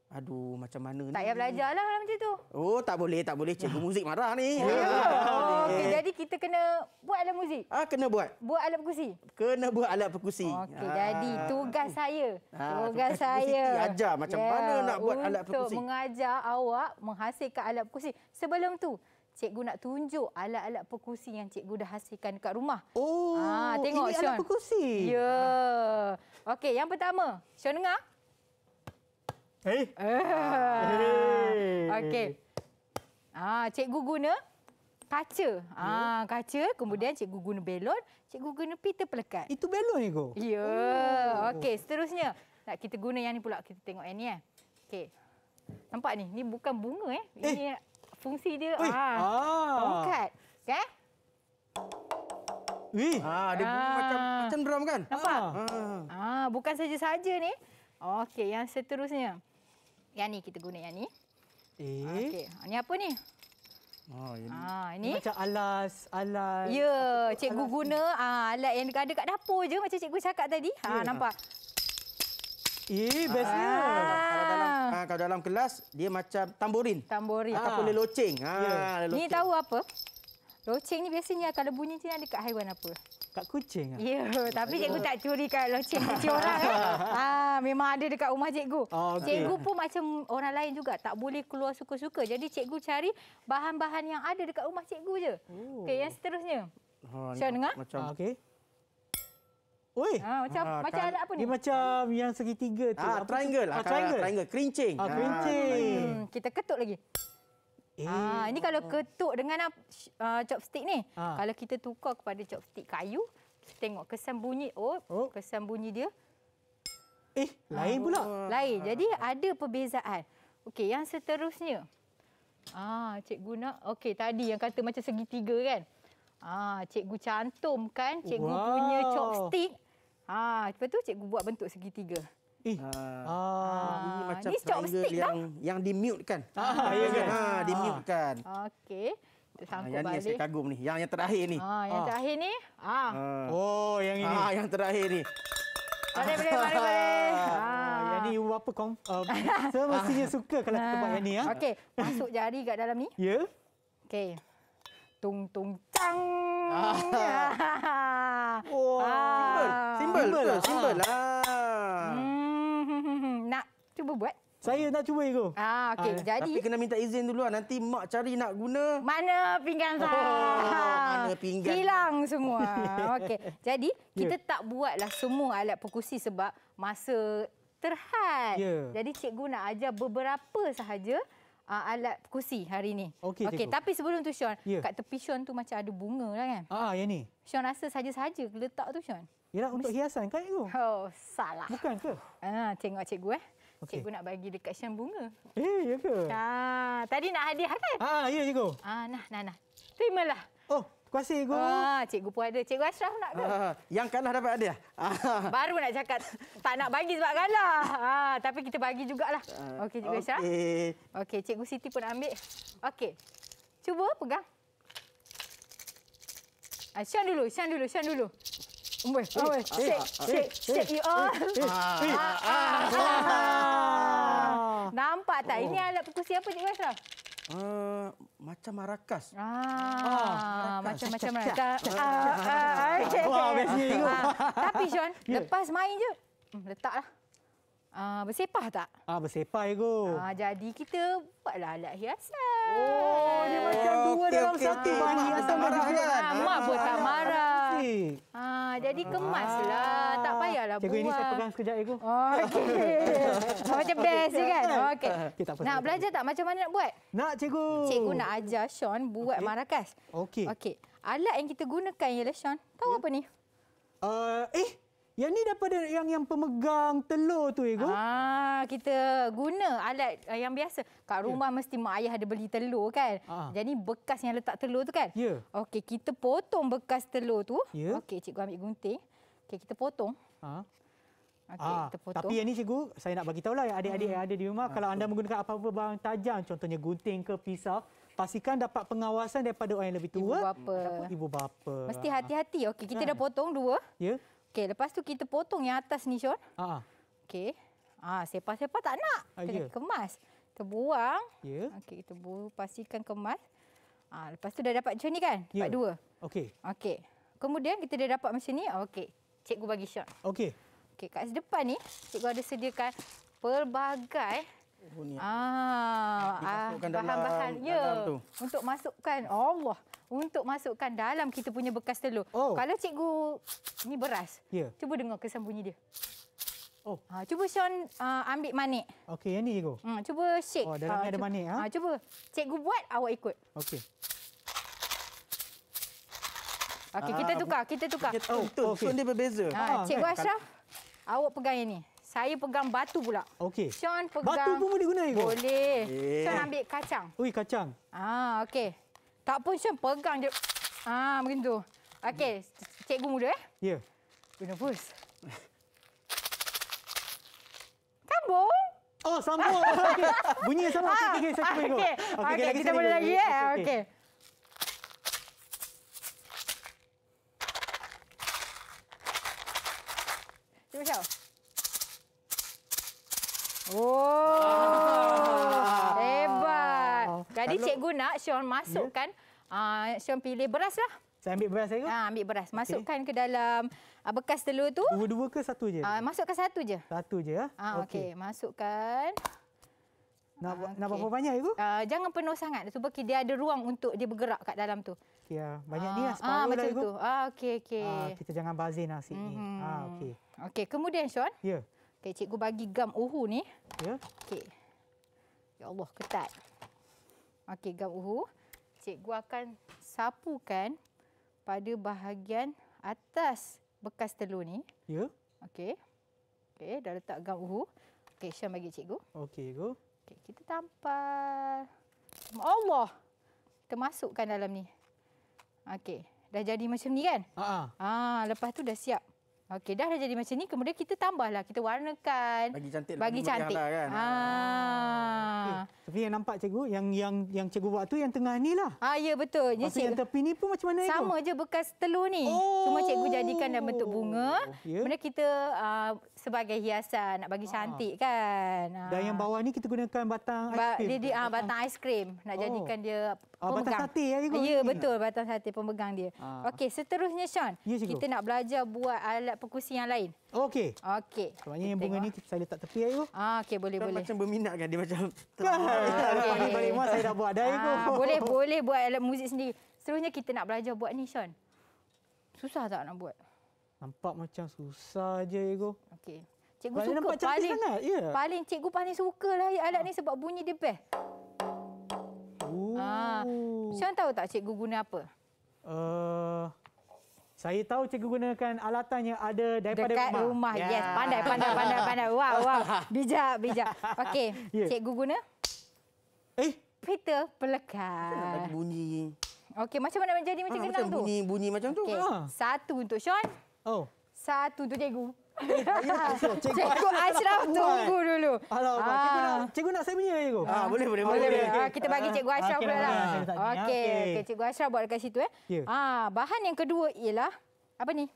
Aduh, macam mana tak ni? Tak payah belajar lah kalau macam tu. Oh, tak boleh, tak boleh. Cikgu ah. muzik marah ni. Yeah. Ya. Oh, eh. okay. Jadi kita kena buat alat muzik? Ah, kena buat. Buat alat perkusi? Kena buat alat perkusi. Okey ah. jadi tugas saya. Ah, tugas, tugas saya. Tugas ajar macam yeah. mana nak buat Untuk alat perkusi. Untuk mengajar awak menghasilkan alat perkusi. Sebelum tu, cikgu nak tunjuk alat-alat perkusi yang cikgu dah hasilkan dekat rumah. Oh, ah, tengok, ini Sean. alat perkusi? Ya. Yeah. Okey, yang pertama. Sean dengar? Eh? Hey. Ah. Okey. Ah, cikgu guna kaca. Ah, yeah. kaca, kemudian cikgu guna belon, cikgu guna pita pelekat. Itu belon ni, Go? Ya. Yeah. Oh. Okey, seterusnya. Nak kita guna yang ni pula kita tengok yang ni eh. Okey. Nampak ni, ni bukan bunga eh. eh. Ini eh. fungsi dia. Ui. Ah. ah. Tongkat. Okey. Wih, ah, ada bunga ah. macam macam drum kan? Nampak? Ah, ah bukan saja-saja ni. Okey, yang seterusnya. Yang ni kita guna yang ni. Eh. Okey, ah, ni apa ni? Oh, ah, ini. Ha, ini. Macam alas, alas. Ya, cikgu alas guna ah ha, alat yang ada kat dapur je macam cikgu cakap tadi. Ha, yeah. Ya. nampak. Eh, bestnya. Ah. Kalau dalam ha, kalau dalam kelas dia macam tamborin. Tamborin ha. ataupun leloceng. Ha, yeah. Ya. leloceng. Ni tahu apa? Loceng ni biasanya kalau bunyi dia dekat haiwan apa? kat kucing. Ah? Ya, yeah, tapi Aduh. cikgu tak curi kalau [LAUGHS] cincin orang. ha, memang ada dekat rumah cikgu. Oh, ah, okay. Cikgu pun macam orang lain juga, tak boleh keluar suka-suka. Jadi cikgu cari bahan-bahan yang ada dekat rumah cikgu je. Oh. Okey, yang seterusnya. Ha, Saya dengar. Macam ha, okey. Oi. Ha, macam ha, macam kan ada apa ni? Dia macam yang segitiga tu. Ah, ha, triangle. Lah ah, ha, triangle. Ha, triangle. Kerincing. Ah, ha, kerincing. Ha, hmm, kita ketuk lagi. Eh, ah, ini kalau ketuk dengan uh, chopstick ni. Ah. Kalau kita tukar kepada chopstick kayu, tengok kesan bunyi. Oh, oh. kesan bunyi dia. Eh, lain ah. pula. Lain. Jadi ada perbezaan. Okey, yang seterusnya. Ah, cikgu nak. Okey, tadi yang kata macam segitiga kan. Ah, cikgu cantumkan cikgu wow. punya chopstick. Ah, lepas tu cikgu buat bentuk segitiga. Eh. Ah. ah. ah. Ini macam ini triangle yang lah. yang dimute kan. Ah. ah, ya kan. Ha, ah, dimute kan. Okey. Ah, yang ni saya kagum ni. Yang yang terakhir ni. Ah, yang ah. terakhir ni. Ah. Oh, yang ini. Ah, yang terakhir ni. Mari, mari, mari, boleh. [LAUGHS] Ah. Yang ni ibu bapa kong. Um, saya mestinya suka kalau kita buat yang ni. Ya. Okey, masuk jari kat dalam ni. Ya. Yeah. Okey. Tung, tung, cang. Ah. Ah. [LAUGHS] Oh. Ah. Simbol. Simbol. Simbol. Ah. Simbol. Ah cuba Saya nak cuba ego. Ah, okey. Ah, eh. Jadi tapi kena minta izin dulu lah. Nanti mak cari nak guna. Mana pinggan oh, saya? mana pinggan? Hilang semua. [LAUGHS] Okay, Jadi kita yeah. tak buatlah semua alat perkusi sebab masa terhad. Yeah. Jadi cikgu nak ajar beberapa sahaja uh, alat perkusi hari ini. Okey. Okay, tapi sebelum tu Sean, yeah. kat tepi Sean tu macam ada bunga lah kan? Ah, yang ni. Sean rasa saja-saja letak tu Sean. Ya untuk hiasan kan cikgu? Oh, salah. Bukan ke? Ah, tengok cikgu eh. Okay. Cikgu nak bagi dekat Syam bunga. Eh, ya ke? Ha, ah, tadi nak hadiah kan? Ha, ah, ya cikgu. Ha, ah, nah, nah, nah. Terimalah. Oh, terima kasih cikgu. Ha, ah, cikgu pun ada. Cikgu Ashraf nak ke? Ah, yang kalah dapat hadiah. Ah. Baru nak cakap tak nak bagi sebab kalah. Ha, ah, tapi kita bagi jugalah. Ah, okey, cikgu okay. Ashraf. Okey, cikgu Siti pun ambil. Okey. Cuba pegang. Ah, Syam dulu, Syam dulu, Syam dulu. Boleh. Oh, ah. Nampak tak? Ini alat perkusi apa, Cik Wesra? Eh, macam marakas. Ah, macam macam marakas. Ah, ah, ah, ah. ah tapi Sean, ya. lepas main je, hmm, letaklah. Ah, bersepah tak? Ah, bersepah ego. Ah, jadi kita buatlah alat hiasan. Oh, dia macam dua dalam satu. Kan? Ah, marah kan? Mak buat tak marah cantik. Ah, ha, jadi kemaslah. Ha. Tak ah. payahlah buat. buang. Cikgu ini saya pegang sekejap, Cikgu. Oh, okey. [LAUGHS] macam best je kan? Okey. Okay, nak belajar tak? Macam mana nak buat? Nak, Cikgu. Cikgu nak ajar Sean buat okay. marakas. Okey. Okey. Alat yang kita gunakan ialah, Sean. Tahu yeah. apa ni? Uh, Eh? Yang ni daripada yang yang pemegang telur tu, Ego. Ah, kita guna alat ah, yang biasa. Kat ya. rumah yeah. mesti mak ayah ada beli telur kan? Ah. Jadi bekas yang letak telur tu kan? Ya. Yeah. Okey, kita potong bekas telur tu. Yeah. Okey, cikgu ambil gunting. Okey, kita potong. Ha. Ah. Okey, ah. Tapi yang ni cikgu, saya nak bagi lah yang adik-adik yang ada di rumah, ah. kalau anda menggunakan apa-apa barang tajam, contohnya gunting ke pisau, pastikan dapat pengawasan daripada orang yang lebih tua. Ibu bapa. Ibu bapa. Mesti hati-hati. Okey, kita ah. dah potong dua. Ya. Yeah. Okey, lepas tu kita potong yang atas ni, Syon. Ha, ha. Okey. Ah, siapa-siapa tak nak. Ah, ya. Kita yeah. kemas. Terbuang. Ya. Yeah. Okey, kita bu pastikan kemas. Ah, lepas tu dah dapat macam ni kan? Ya. Dapat yeah. dua. Okey. Okey. Kemudian kita dah dapat macam ni. Okey. Cikgu bagi shot. Okey. Okey, kat depan ni cikgu ada sediakan pelbagai Oh, ah, ah bahan-bahan ya. Untuk masukkan Allah, untuk masukkan dalam kita punya bekas telur. Oh. Kalau cikgu ni beras. Ya. Yeah. Cuba dengar kesan bunyi dia. Oh. Ha, cuba Sean uh, ambil manik. Okey, yang ni cikgu. Hmm, cuba shake. Oh, dalam ha, ni ada manik ha? ha. cuba. Cikgu buat awak ikut. Okey. Okey, kita tukar, kita tukar. Oh, betul. Oh, okay. Sound dia berbeza. Ha, cikgu kan? Ashraf. Awak pegang yang ni. Saya pegang batu pula. Okey. Sean pegang. Batu pun boleh guna ni. Boleh. Yeah. Sean ambil kacang. Ui, kacang. Ah, okey. Tak pun Sean pegang je. Ah, macam tu. Okey, cikgu muda eh? Ya. Yeah. Guna pus. Sambung. Oh, sambung. [LAUGHS] okay. Bunyi yang sama. Ah. Okey, okay, saya cuba okay. Okey, okay, okay, kita boleh lagi. Eh? Okey. Okay. Cuba, Sean. Oh. Hebat. Jadi Kalau... cikgu nak Sean masukkan ya. ah yeah. uh, Sean pilih beraslah. Saya ambil beras saya. Ha, ambil beras. Masukkan okay. ke dalam ah, bekas telur tu. Dua-dua ke satu je? Uh, masukkan satu je. Satu je ya? ah. Ha, okey, okay. masukkan. Nak uh, okay. nak berapa banyak itu? Uh, jangan penuh sangat. Cuba dia ada ruang untuk dia bergerak kat dalam tu. Okey, uh, banyak uh, ni lah separuh uh, lah macam itu. Ah, uh, okey okey. Uh, kita jangan bazir nasi lah mm -hmm. ni. Ah, uh, okey. Okey, kemudian Sean? Ya. Yeah. Okey, cikgu bagi gam uhu ni. Ya. Yeah. Okey. Ya Allah, ketat. Okey, gam uhu. Cikgu akan sapukan pada bahagian atas bekas telur ni. Ya. Yeah. Okey. Okey, dah letak gam uhu. Okey, Syam bagi cikgu. Okey, cikgu. Okey, kita tampal. Allah. Kita masukkan dalam ni. Okey, dah jadi macam ni kan? Ha. Ah, lepas tu dah siap. Okey, dah dah jadi macam ni, kemudian kita tambahlah, kita warnakan. Bagi cantik. Bagi cantik. kan? Ha. Ah. Okay. Eh, tapi yang nampak cikgu, yang yang yang cikgu buat tu yang tengah ni lah. Ah, ya betul. Tapi cikgu. yang tepi ni pun macam mana itu? Sama je bekas telur ni. Oh. Cuma cikgu jadikan dalam bentuk bunga. Okay. Kemudian kita uh, sebagai hiasan, nak bagi ah. cantik kan. Ha. Dan yang bawah ni kita gunakan batang ba aiskrim. Dia, dia, ha, batang aiskrim. Nak oh. jadikan dia Uh, batang sate ya ikut. Ya betul batang hati pemegang dia. Uh. Okey seterusnya Sean. Ya, kita nak belajar buat alat perkusi yang lain. Okey. Okey. Sebenarnya yang bunga ni saya letak tepi ya ikut. Uh, ah, Okey boleh kan boleh. Macam berminat kan dia macam. Balik-balik [LAUGHS] ya, okay. saya dah buat dah Ibu. Ah, [LAUGHS] boleh boleh buat alat muzik sendiri. Seterusnya kita nak belajar buat ni Sean. Susah tak nak buat? Nampak macam susah je Ibu. Okey. Cikgu paling suka paling, sangat, yeah. paling cikgu paling suka lah alat ni sebab bunyi dia best tahu. Macam ah. tahu tak cikgu guna apa? Uh, saya tahu cikgu gunakan alatan yang ada daripada Dekat rumah. rumah. Yeah. Yes, pandai, pandai, pandai, pandai. Wow, wow. [LAUGHS] Bijak, bijak. Okey, [LAUGHS] yeah. cikgu guna? Eh? Pita pelekat. Bagi bunyi. Okey, macam mana jadi macam ha, ah, gendang tu? Bunyi, bunyi macam tu. Okay. Ha. Ah. Satu untuk Sean. Oh. Satu untuk cikgu. Cikgu Ashraf tunggu dulu. Alamak, cikgu nak, cikgu nak saya punya ke? Ah, ah, boleh, boleh. boleh. boleh. Ah, kita bagi cikgu Ashraf pula. Okey, lah. okay. okay. okay. cikgu Ashraf buat dekat situ. Eh. Yeah. Ah, bahan yang kedua ialah, apa ni?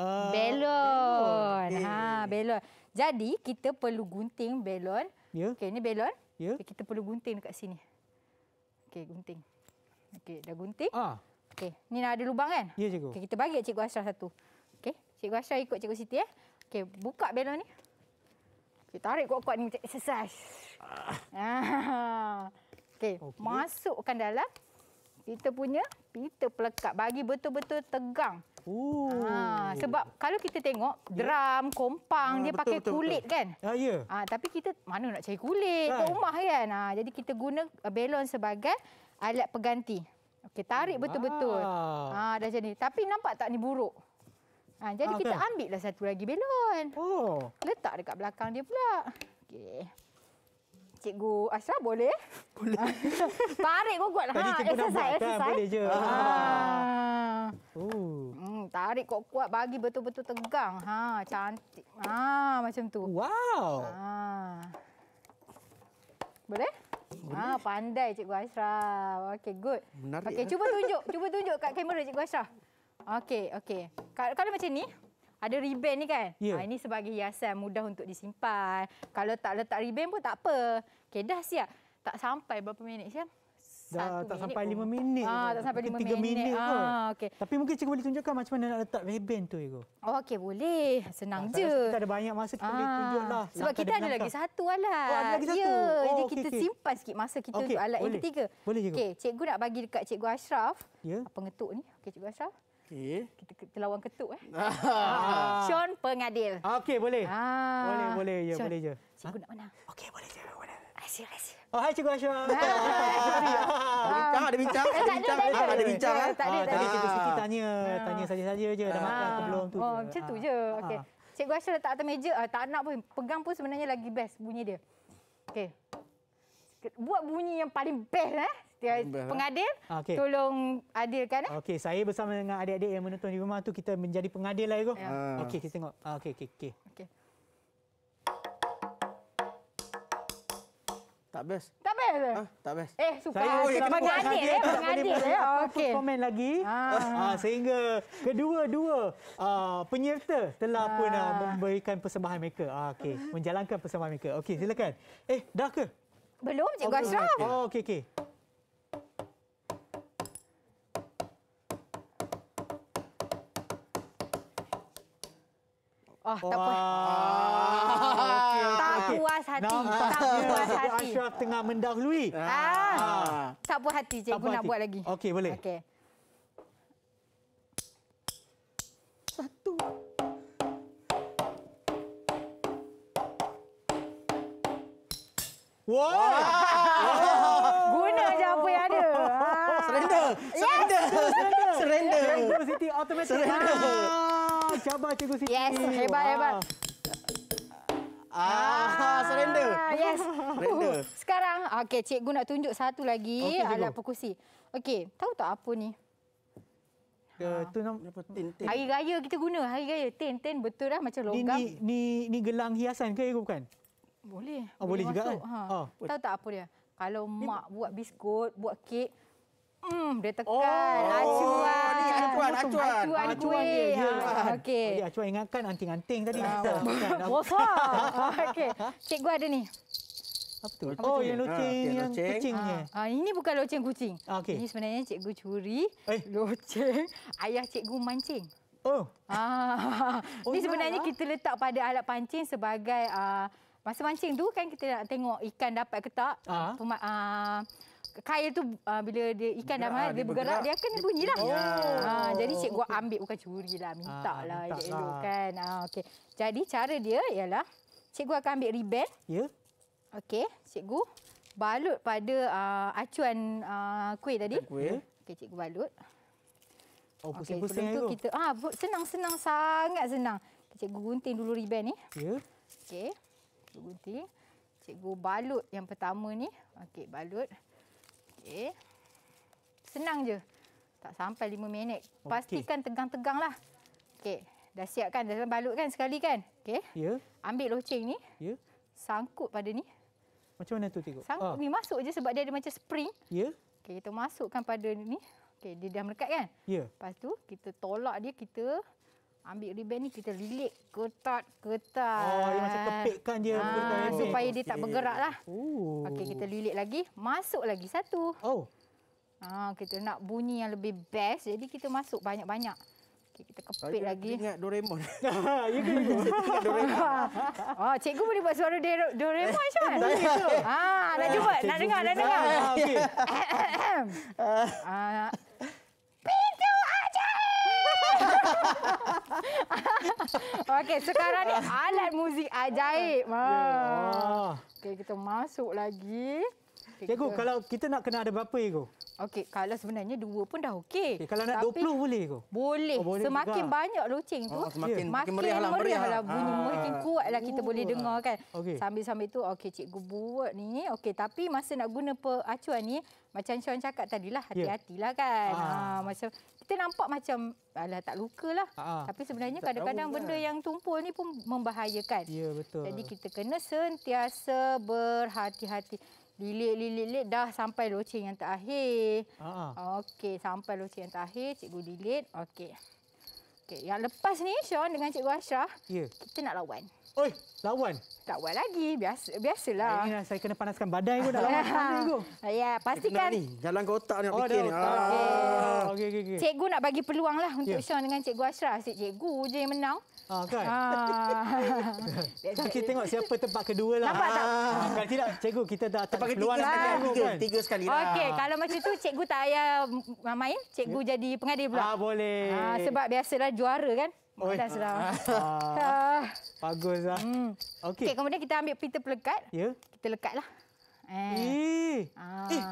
Uh, belon. Okay. Ha, belon. Jadi, kita perlu gunting belon. Yeah. Okey, ni belon. Yeah. Okay, kita perlu gunting dekat sini. Okey, gunting. Okey, dah gunting. Ah. Okey, ni ada lubang kan? Ya, yeah, cikgu. Okay, kita bagi cikgu Ashraf satu. Cikgu Asya ikut Cikgu Siti eh. Okey, buka balon ni. Okey, tarik kuat-kuat ni untuk exercise. Ah. ah. Okey, okay. masukkan dalam kita punya pita pelekat bagi betul-betul tegang. Ooh. Ha, sebab kalau kita tengok ya. drum, kompang ha, dia betul, pakai betul, kulit betul. kan? Ha, ya. Yeah. Ha, tapi kita mana nak cari kulit kan? kat rumah kan? Ha, jadi kita guna uh, belon sebagai alat peganti. Okey, tarik betul-betul. Ha, dah jadi. Tapi nampak tak ni buruk? Ha, jadi ah, kita okay. ambil lah satu lagi belon. Oh. Letak dekat belakang dia pula. Okey. Cikgu Asra boleh? Boleh. [LAUGHS] tarik kuat-kuat. Tadi ha, cikgu exercise, nak buat kan? Boleh je. Ah. Ha. Oh. Hmm, tarik kuat-kuat bagi betul-betul tegang. Ha, cantik. Ha, macam tu. Wow. Ha. Boleh? Ha, pandai Cikgu Asra. Okey, good. Menarik. Okey, eh? cuba tunjuk. cuba tunjuk kat kamera Cikgu Asra. Okey, okey. Kalau, kalau macam ni, ada riben ni kan? Yeah. Ya. Ha, ini sebagai hiasan mudah untuk disimpan. Kalau tak letak riben pun tak apa. Okey, dah siap. Tak sampai berapa minit, Syam? Dah tak sampai lima minit. Ah, tak sampai lima minit. Tiga minit Ah, okay. Tapi mungkin cikgu boleh tunjukkan macam mana nak letak ribbon tu, Ego. Oh, okey, boleh. Senang ah, je. Kita ada banyak masa, kita ah, boleh tunjuklah. Sebab kita ada lagi satu alat. Oh, ada lagi ya, satu? Ya, oh, jadi okay, kita okay. simpan sikit masa kita okay, untuk alat boleh. yang ketiga. Boleh, cikgu. Okey, cikgu nak bagi dekat cikgu Ashraf. Ya. Yeah. Pengetuk ni. Okay, cikgu Ashraf. Okey. Kita terlawan ketuk eh. [LAUGHS] Ah. Sean Pengadil. Ah, okey, boleh. Ah. Boleh, boleh. Ya, Sean. boleh je. Cikgu nak mana? Okey, boleh je. Boleh. Asyik, asyik. Oh, hai Cikgu Ashraf. Ada bincang, ada bincang. Ada bincang, ada bincang. Ada bincang kan? Tak ada, tak ada. Cikgu eh? ah, Siti tanya, tanya saja-saja je. Dah makan ke belum tu. Oh, macam tu je. Okey. Cikgu Ashraf letak atas meja. tak nak pun. Pegang pun sebenarnya lagi best bunyi dia. Okey buat bunyi yang paling best eh. eh? Pengadil, ah, okay. tolong adilkan. Eh? Okey, saya bersama dengan adik-adik yang menonton di rumah tu kita menjadi pengadil lah, Ego. Yeah. Ya. Okey, kita tengok. Ah, okey, okey, okey. Okay. Tak best. Tak best. Ah, tak best. Eh, suka. Saya oh, sama ya, pengadil, eh, pengadil. Eh, okey. Komen lagi. Ah. ah. sehingga kedua-dua ah, penyerta telah ah. pun ah, memberikan persembahan mereka. Ah, okey, menjalankan persembahan mereka. Okey, silakan. Eh, dah ke? Belum, Cikgu oh, Ashraf. Okay. Oh, okey, okey. Oh, tak, Wah. Puas. Ah, okay, okay. tak puas hati. Nampak tak puas hati. Ashraf tengah mendahului. Ah. Ah. Tak puas hati. Cikgu nak hati. buat lagi. Okey, boleh. Okey. Wow. wow. Guna je apa yang ada. Ha. Ah. Surrender. Surrender. Yes. Surrender. Surrender. Siti automatic. Surrender. Ha. Cabar Cikgu Siti. Yes. Hebat, wow. hebat. Ah, ah surrender. Yes. Surrender. [LAUGHS] Sekarang, okay, cikgu nak tunjuk satu lagi okay, alat perkusi. Okey, tahu tak apa ni? Ke, ha. tu Hari raya kita guna. Hari raya. Ten, ten. Betul lah macam logam. Ni, ni, ni, ni gelang hiasan ke? Bukan? Boleh. Oh, boleh juga kan? Ha. Oh. Tahu tak apa dia? Kalau ni mak buat biskut, buat kek, mm, dia tekan. Oh, acuan. Ni acuan, acuan. Acuan, acuan ah, dia. Ha. Okey. Okay, acuan ingatkan anting-anting tadi. Ha. [LAUGHS] [LAUGHS] Bosan. Okey. Cikgu ada ni. Apa tu? Oh, oh yang loceng, ha, okay, yang kucingnya. Ha, ini bukan loceng kucing. Okay. Ini sebenarnya cikgu curi eh. loceng [LAUGHS] ayah cikgu mancing. Oh. Ha. oh ini sebenarnya lah. kita letak pada alat pancing sebagai... Uh, Masa mancing tu kan kita nak tengok ikan dapat ke tak. Ha? Ah. Puma, ah, kail tu ah, bila dia ikan dah mai dia, dia bergerak, dia kena bunyilah. Oh. Ha jadi cikgu gua ambil bukan curilah mintalah ha, minta elok lah. kan. Ha uh, okey. Jadi cara dia ialah cikgu akan ambil ribbon. Ya. Yeah. Okey, cikgu balut pada uh, acuan uh, kuih tadi. Kuih. Okey gua balut. Oh pusing-pusing okay, tu. Kita ah uh, senang-senang sangat senang. gua gunting dulu ribbon ni. Ya. Yeah. Okey cikgu gunting. Cikgu balut yang pertama ni. Okey, balut. Okey. Senang je. Tak sampai lima minit. Okay. Pastikan tegang-tegang lah. Okey. Dah siap kan? Dah balut kan sekali kan? Okey. Ya. Yeah. Ambil loceng ni. Ya. Yeah. Sangkut pada ni. Macam mana tu tengok? Sangkut ah. ni masuk je sebab dia ada macam spring. Ya. Yeah. Okey, kita masukkan pada ni. Okey, dia dah melekat kan? Ya. Yeah. Lepas tu, kita tolak dia. Kita ambil ribbon ni kita lilit ketat ketat. Oh, dia macam kepekkan je. Ha, supaya dia tak bergerak lah. Oh. Okey, kita lilit lagi. Masuk lagi satu. Oh. Ha, kita nak bunyi yang lebih best. Jadi kita masuk banyak-banyak. Okey, kita kepek lagi. Ingat Doraemon. [LAUGHS] [LAUGHS] ya ke? Ingat Doraemon. [LAUGHS] Oh, cikgu boleh buat suara Doraemon macam Ah, nak ah, cuba. Nak dengar, nak dengar. Okey. Ah, [LAUGHS] Okey, sekarang ni alat muzik ajaib. Ya. Ha. Ah. Okey, kita masuk lagi. Okay, cikgu, ya, kita... kalau kita nak kena ada berapa, cikgu? Okey, kalau sebenarnya dua pun dah okey. Okay, kalau nak Tapi, 20 boleh ke? Boleh. Oh, boleh. Semakin juga. banyak loceng tu, oh, semakin, makin meriah lah, meriah lah. bunyi, ha. Ah. makin kuat lah kita uh. boleh dengar kan. Okay. Sambil-sambil tu, okey cikgu buat ni. Okey, tapi masa nak guna peracuan ni, macam Sean cakap tadilah, ya. hati-hatilah kan. Ha. ha. Masa kita nampak macam alah tak lukalah. Ha-ha. Tapi sebenarnya tak kadang-kadang kan. benda yang tumpul ni pun membahayakan. Ya betul. Jadi kita kena sentiasa berhati-hati. lilit dah sampai loceng yang terakhir. Ha, ha. Okey, sampai loceng yang terakhir, cikgu lilit. Okey. Okey, yang lepas ni Sean dengan cikgu Ashraf. Ya. Kita nak lawan. Oi, lawan. Tak buat lagi. Biasa, biasalah. Ini lah, saya kena panaskan badan pun dah lawan panas tu. Ya, pastikan. Jalan ke otak ni nak oh, fikir ni. Ah. Okay. Okay, okay, okay. Cikgu nak bagi peluang lah untuk yeah. Ya. Sean dengan Cikgu Asra. Asyik Cikgu je yang menang. Ah, kan? Ah. [LAUGHS] Kan kita tengok siapa tempat kedua lah. Nampak tak? Ah. tidak, cikgu, kita dah tempat kedua lah. Tiga, kan? tiga sekali lah. Okey, kalau macam tu, cikgu tak payah main. Cikgu yeah. jadi pengadil pula. Ah, boleh. Ah, sebab biasalah juara kan? Oh, dah ya. sudah. [LAUGHS] Bagus lah. Hmm. Okey. Okay, kemudian kita ambil pita pelekat. Ya. Yeah. Kita lekatlah. Eh. Eh. Ah. eh.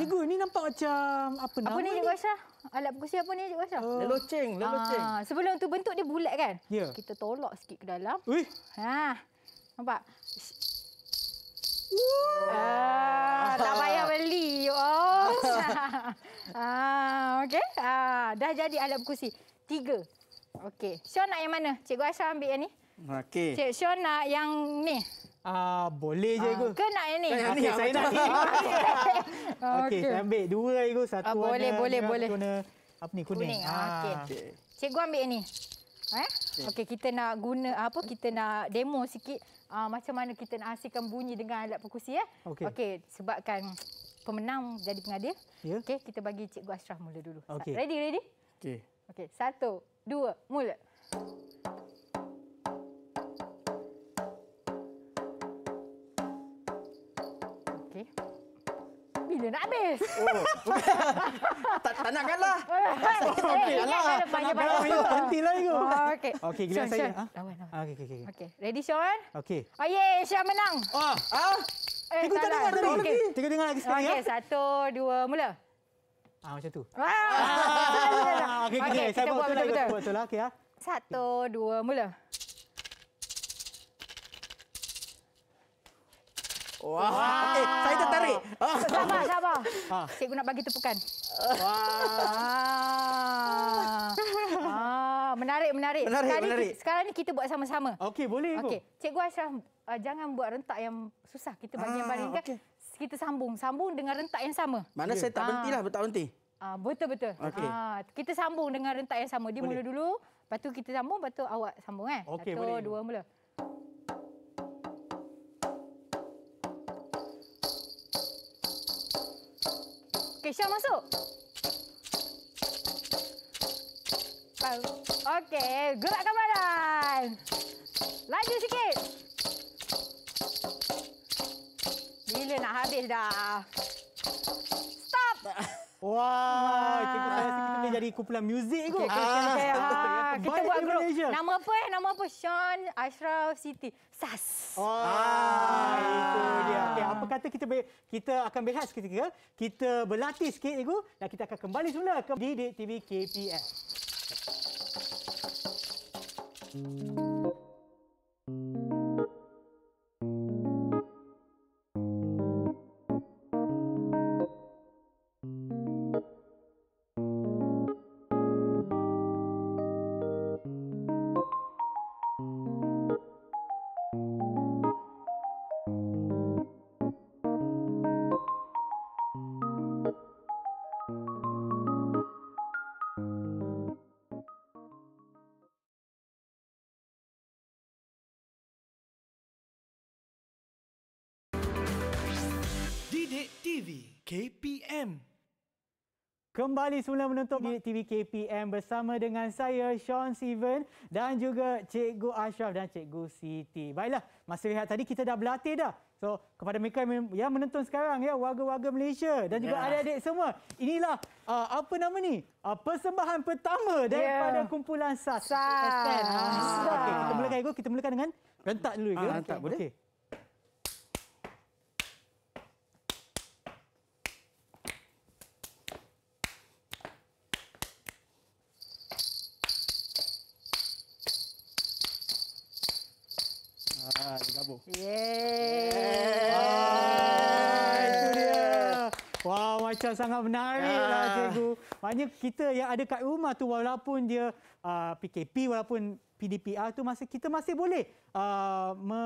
Cikgu, ni nampak macam apa nama apa ni? Apa ni, Cikgu Aisyah? Alat perkusi apa ni, Cikgu Aisyah? Uh. Oh. Leloceng. Leloceng. Ah. Sebelum tu bentuk dia bulat kan? Ya. Yeah. Kita tolak sikit ke dalam. Ui. Ha. Ah. Nampak? Wow. Ah, tak payah beli. Oh. [LAUGHS] ah, okey. Ah, dah jadi alat perkusi. Tiga. Okey. Syah nak yang mana? Cikgu Aisyah ambil yang ni. Okey. Cik Syah nak yang ni. Ah, uh, boleh je cikgu. Uh, ah, ke nak yang ni? Okay, okay, saya nak. [LAUGHS] Okey, saya ambil dua cikgu, satu uh, boleh, warna. Boleh, boleh, boleh. Apa ni? Kuning. kuning. Ha. Ah, okey. Cikgu ambil yang ni. Eh? Okey, kita nak guna apa? Kita nak demo sikit uh, macam mana kita nak hasilkan bunyi dengan alat perkusi ya. Eh? Okey, okay, sebabkan pemenang jadi pengadil. Yeah. Okey, kita bagi Cikgu Ashraf mula dulu. Okay. Ready, ready? Okey. Okey, satu, dua, mula. Okey. Bila nak habis? Oh. [LAUGHS] tak, eh, [LAUGHS] kan tak nak kalah. Tak nak kalah. Banyak-banyak. Hantilah itu. Okey. [LAUGHS] Okey, gila saya. Ha? Okey, okey, okey. Okey, ready Sean? Okey. Oh, yeay, Sean menang. Oh, ha? Eh, Tengok tak dengar tadi. Okay. Tengok dengar lagi sekali. Okey, ya? satu, dua, mula. Ah macam tu. Ah, ah, okey ah, okey saya buat betul buat Betul lah okey ah. Satu, dua, mula. Wah, wow. wow. eh, saya tertarik. Sabar, [LAUGHS] sabar. Ha. Cikgu nak bagi tepukan. Wah. Wow. ah. menarik, menarik. Menarik, Sekali, menarik. Sekarang ni kita buat sama-sama. Okey, boleh. Okay, Cikgu Ashraf, uh, jangan buat rentak yang susah. Kita bagi ah, yang baring. Okay kita sambung. Sambung dengan rentak yang sama. Mana yeah. saya tak ah. berhenti lah, tak berhenti. Ah, betul, betul. Okay. Ah, kita sambung dengan rentak yang sama. Dia boleh. mula dulu, lepas tu kita sambung, lepas tu awak sambung. Eh. Okay, Satu, boleh. dua, mula. Okey, Syah masuk. Okey, gerakkan badan. Laju sikit. gila nak habis dah. Stop! Wah, wow, kita kita jadi kumpulan muzik kot. Okay, okay, okay, ah. okay. Ah, ha, kita buat grup. Nama apa eh? Nama apa? Sean Ashraf Siti. Sas. Oh, ah, itu dia. Okay, apa kata kita kita akan berehat seketika. Kita berlatih sikit cikgu dan kita akan kembali semula ke Didik TV KPS. Hmm. Kembali semula menonton di TV KPM bersama dengan saya Sean Steven dan juga Cikgu Ashraf dan Cikgu Siti. Baiklah, masa lihat tadi kita dah berlatih dah. So, kepada mereka yang menonton sekarang ya, warga-warga Malaysia dan juga yeah. adik-adik semua. Inilah uh, apa nama ni? Uh, persembahan pertama ya. daripada yeah. kumpulan SAS. SAS. Ah. Okay, kita mulakan ego, kita mulakan dengan rentak dulu ya. Ah, rentak okay. boleh. Okay. cerita sangat menarik lah ah. cikgu. Maknanya kita yang ada kat rumah tu walaupun dia uh, ah, PKP walaupun PDPR tu masih kita masih boleh uh, me,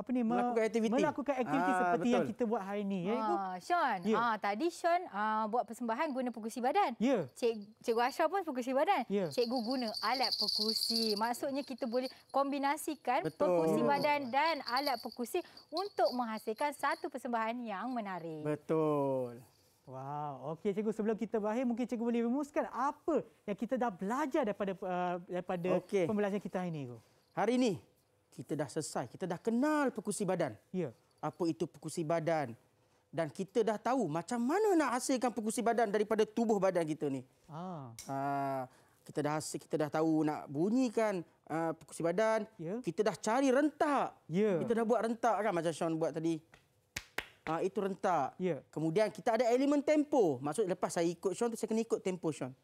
apa ni, melakukan aktiviti, melakukan aktiviti ah, seperti betul. yang kita buat hari ini. Ya, Sean, yeah. ah, tadi Sean ah, buat persembahan guna perkusi badan. Yeah. Cik, Cikgu Ashraf pun perkusi badan. Yeah. Cikgu guna alat perkusi. Maksudnya kita boleh kombinasikan betul. perkusi badan dan alat perkusi untuk menghasilkan satu persembahan yang menarik. Betul. Wow, okey cikgu sebelum kita berakhir mungkin cikgu boleh rumuskan apa yang kita dah belajar daripada uh, daripada okay. pembelajaran kita hari ini. Cikgu. Hari ini kita dah selesai, kita dah kenal perkusi badan. Ya. Yeah. Apa itu perkusi badan? Dan kita dah tahu macam mana nak hasilkan perkusi badan daripada tubuh badan kita ni. Ah. Ah, kita dah hasil, kita dah tahu nak bunyikan uh, perkusi badan. Yeah. Kita dah cari rentak. Yeah. Kita dah buat rentak kan macam Sean buat tadi. Ha, itu rentak. Yeah. Kemudian kita ada elemen tempo. Maksud lepas saya ikut Sean tu saya kena ikut tempo Sean.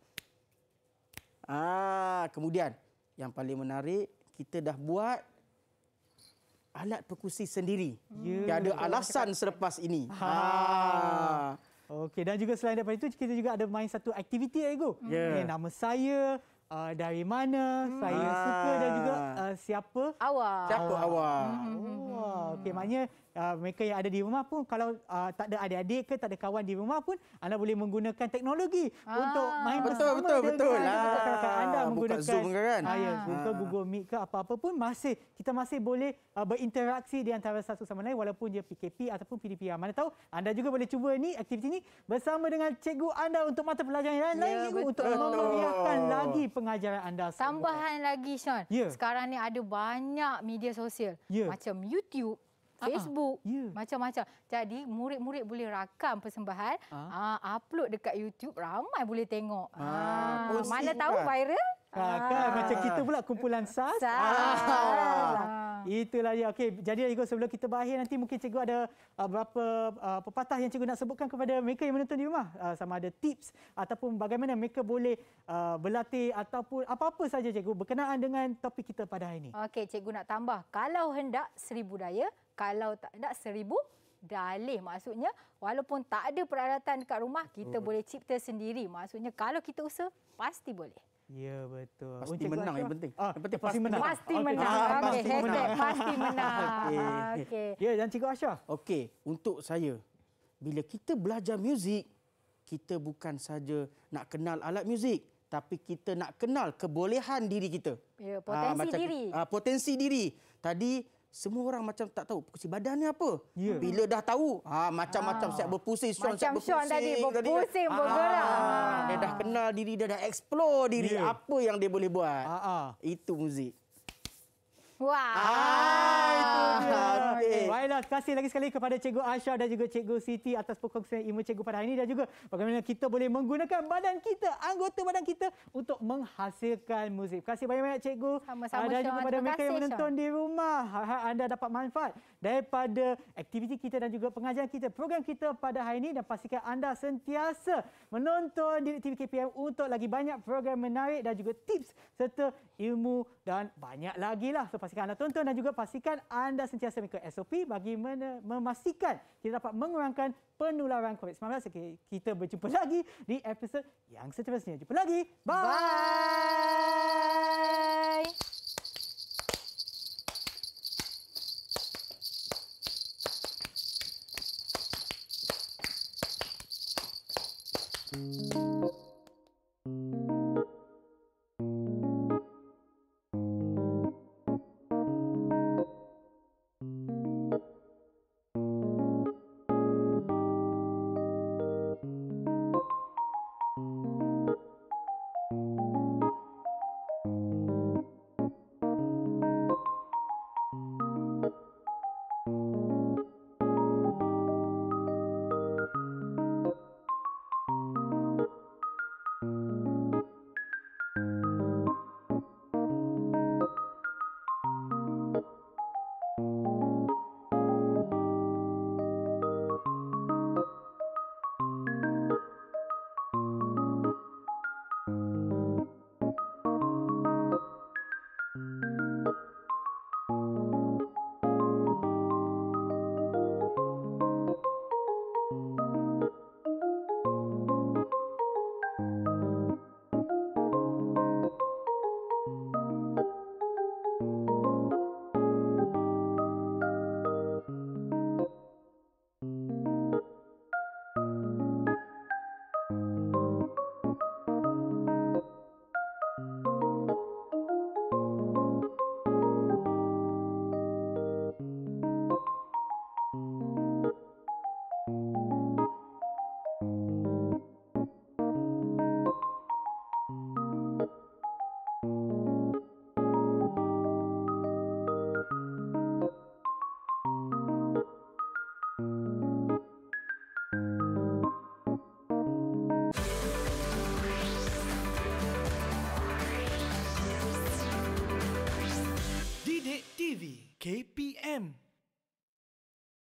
Ah, ha, kemudian yang paling menarik kita dah buat alat perkusi sendiri. Yeah. Yang ada alasan selepas ini. Ha. ha. Okey dan juga selain daripada itu kita juga ada main satu aktiviti eh, ego. Yeah. Ya. Okay, nama saya Uh, dari mana hmm. saya suka dan juga uh, siapa? Awak. Siapa awak? Oh, hmm, hmm, hmm, okey maknanya uh, mereka yang ada di rumah pun kalau uh, tak ada adik-adik ke tak ada kawan di rumah pun anda boleh menggunakan teknologi ah. untuk main betul, bersama betul betul betul lah anda ah, menggunakan Buka Zoom kan ah, ya ah. Buka ah. Google Meet ke apa-apa pun masih kita masih boleh uh, berinteraksi di antara satu sama lain walaupun dia PKP ataupun PDP. mana tahu anda juga boleh cuba ni aktiviti ni bersama dengan cikgu anda untuk mata pelajaran yang lain ya, untuk memeriahkan lagi pengajaran anda tambahan lagi Sean ya. sekarang ni ada banyak media sosial ya. macam YouTube Facebook, uh-huh. Ya. yeah. macam-macam. Jadi murid-murid boleh rakam persembahan, uh-huh. upload dekat YouTube, ramai boleh tengok. Uh, uh, mana tahu kan? viral. Ha, ah. kan? Macam kita pula kumpulan SAS. Ah. Ah. Itulah ya. Okey, jadi Igo sebelum kita berakhir nanti mungkin cikgu ada uh, berapa uh, pepatah yang cikgu nak sebutkan kepada mereka yang menonton di rumah uh, sama ada tips ataupun bagaimana mereka boleh uh, berlatih ataupun apa-apa saja cikgu berkenaan dengan topik kita pada hari ini. Okey, cikgu nak tambah kalau hendak seribu daya kalau tak nak seribu dalih maksudnya walaupun tak ada peralatan dekat rumah kita hmm. boleh cipta sendiri maksudnya kalau kita usaha pasti boleh Ya betul. Pasti Uncik menang yang penting. Ah, yang penting pasti, ah, menang. Pasti menang. Okey, okay. pasti menang. pasti menang. Okey. Okay. Ya, dan Cikgu Asha. Okey, untuk saya bila kita belajar muzik, kita bukan saja nak kenal alat muzik, tapi kita nak kenal kebolehan diri kita. Ya, potensi ah, macam, diri. Ah, potensi diri. Tadi semua orang macam tak tahu perkusi badan ni apa. Yeah. Bila dah tahu, ha, macam-macam ha. siap berpusing. Macam siap berpusing, Sean tadi, berpusing, kan, bergerak. Ha. Ha. Dia dah kenal diri, dia dah explore diri. Yeah. Apa yang dia boleh buat. Ha. Itu muzik. Wah. Ah, eh, Baiklah, terima kasih lagi sekali kepada Cikgu Aisyah dan juga Cikgu Siti atas perkongsian ilmu Cikgu pada hari ini dan juga bagaimana kita boleh menggunakan badan kita, anggota badan kita untuk menghasilkan muzik. Terima kasih banyak-banyak Cikgu. Sama-sama, ah, Dan juga kepada mereka yang menonton di rumah. Anda dapat manfaat daripada aktiviti kita dan juga pengajian kita, program kita pada hari ini dan pastikan anda sentiasa menonton di TV KPM untuk lagi banyak program menarik dan juga tips serta ilmu dan banyak lagi lah. So pastikan anda tonton dan juga pastikan anda sentiasa mengikut SOP bagi memastikan kita dapat mengurangkan penularan COVID-19. Okay, kita berjumpa lagi di episod yang seterusnya. Jumpa lagi. Bye. Bye. thank mm-hmm. you KPM